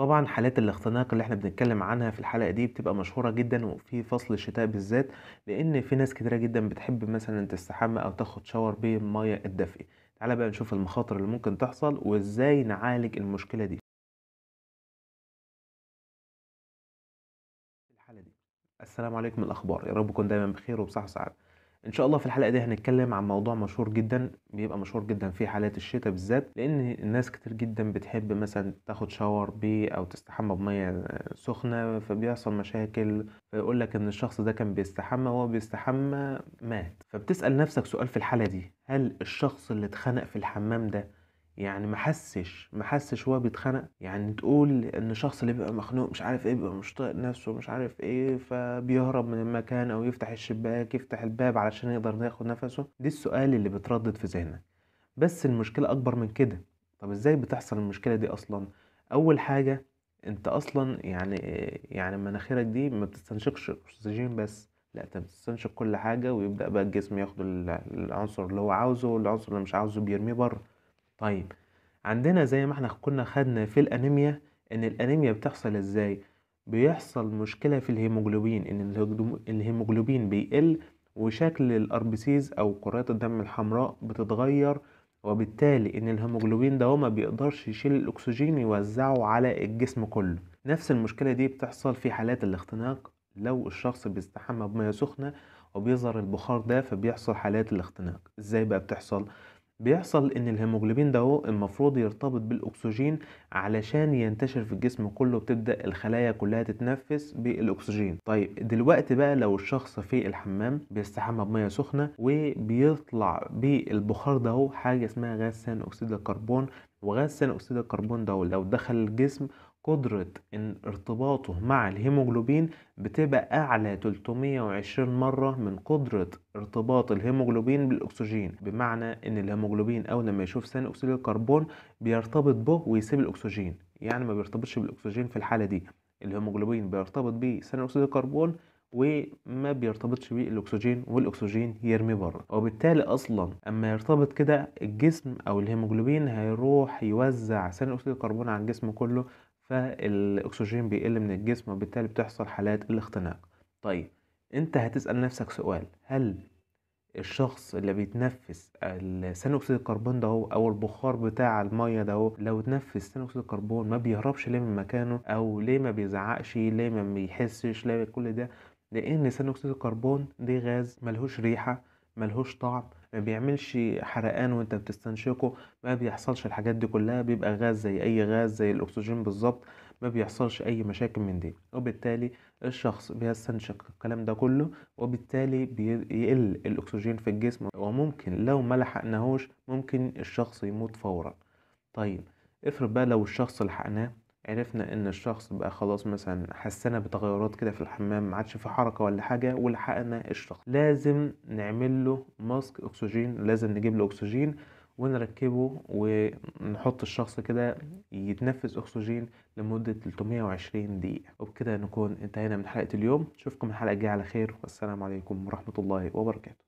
طبعا حالات الاختناق اللي احنا بنتكلم عنها في الحلقة دي بتبقى مشهورة جدا وفي فصل الشتاء بالذات لان في ناس كتيرة جدا بتحب مثلا تستحمى او تاخد شاور بالمية الدافئة تعالى بقى نشوف المخاطر اللي ممكن تحصل وازاي نعالج المشكلة دي الحالة دي السلام عليكم الاخبار يا رب تكون دايما بخير وبصحة وسعادة ان شاء الله في الحلقه دي هنتكلم عن موضوع مشهور جدا بيبقى مشهور جدا في حالات الشتاء بالذات لان الناس كتير جدا بتحب مثلا تاخد شاور بيه او تستحمى بميه سخنه فبيحصل مشاكل فيقول لك ان الشخص ده كان بيستحمى وهو بيستحمى مات فبتسال نفسك سؤال في الحاله دي هل الشخص اللي اتخنق في الحمام ده يعني ما حسش ما حسش هو بيتخنق يعني تقول ان الشخص اللي بيبقى مخنوق مش عارف ايه بيبقى مش طايق نفسه مش عارف ايه فبيهرب من المكان او يفتح الشباك يفتح الباب علشان يقدر ياخد نفسه دي السؤال اللي بيتردد في ذهنك بس المشكله اكبر من كده طب ازاي بتحصل المشكله دي اصلا اول حاجه انت اصلا يعني يعني مناخيرك دي ما بتستنشقش اكسجين بس لا انت بتستنشق كل حاجه ويبدا بقى الجسم ياخد العنصر اللي هو عاوزه والعنصر اللي مش عاوزه بيرميه بره طيب عندنا زي ما احنا كنا خدنا في الانيميا ان الانيميا بتحصل ازاي بيحصل مشكله في الهيموجلوبين ان الهيموجلوبين بيقل وشكل الاربسيز او كريات الدم الحمراء بتتغير وبالتالي ان الهيموجلوبين ده ما بيقدرش يشيل الاكسجين يوزعه على الجسم كله نفس المشكله دي بتحصل في حالات الاختناق لو الشخص بيستحمى بميه سخنه وبيظهر البخار ده فبيحصل حالات الاختناق ازاي بقى بتحصل بيحصل ان الهيموجلوبين ده المفروض يرتبط بالاكسجين علشان ينتشر في الجسم كله بتبدا الخلايا كلها تتنفس بالاكسجين طيب دلوقتي بقى لو الشخص في الحمام بيستحمى بميه سخنه وبيطلع بالبخار ده حاجه اسمها غاز ثاني اكسيد الكربون وغاز ثاني اكسيد الكربون ده لو دخل الجسم قدرة إن ارتباطه مع الهيموجلوبين بتبقى أعلى 320 مرة من قدرة ارتباط الهيموجلوبين بالأكسجين بمعنى إن الهيموجلوبين أول ما يشوف ثاني أكسيد الكربون بيرتبط به ويسيب الأكسجين يعني ما بيرتبطش بالأكسجين في الحالة دي الهيموجلوبين بيرتبط بثاني أكسيد الكربون وما بيرتبطش بيه الاكسجين والاكسجين يرمي بره وبالتالي اصلا اما يرتبط كده الجسم او الهيموجلوبين هيروح يوزع ثاني اكسيد الكربون على الجسم كله فالاكسجين بيقل من الجسم وبالتالي بتحصل حالات الاختناق طيب انت هتسال نفسك سؤال هل الشخص اللي بيتنفس ثاني اكسيد الكربون ده او البخار بتاع الميه ده لو اتنفس ثاني اكسيد الكربون ما بيهربش ليه من مكانه او ليه ما بيزعقش ليه ما بيحسش ليه كل ده لان ثاني اكسيد الكربون ده غاز ملهوش ريحه ملهوش طعم ما بيعملش حرقان وانت بتستنشقه ما بيحصلش الحاجات دي كلها بيبقى غاز زي اي غاز زي الاكسجين بالظبط ما بيحصلش اي مشاكل من دي وبالتالي الشخص بيستنشق الكلام ده كله وبالتالي بيقل الاكسجين في الجسم وممكن لو ما لحقناهوش ممكن الشخص يموت فورا طيب افرض بقى لو الشخص لحقناه عرفنا ان الشخص بقى خلاص مثلا حسنا بتغيرات كده في الحمام ما عادش في حركه ولا حاجه ولحقنا الشخص لازم نعمل له ماسك اكسجين لازم نجيب له اكسجين ونركبه ونحط الشخص كده يتنفس اكسجين لمده 320 دقيقه وبكده نكون انتهينا من حلقه اليوم اشوفكم الحلقه الجايه على خير والسلام عليكم ورحمه الله وبركاته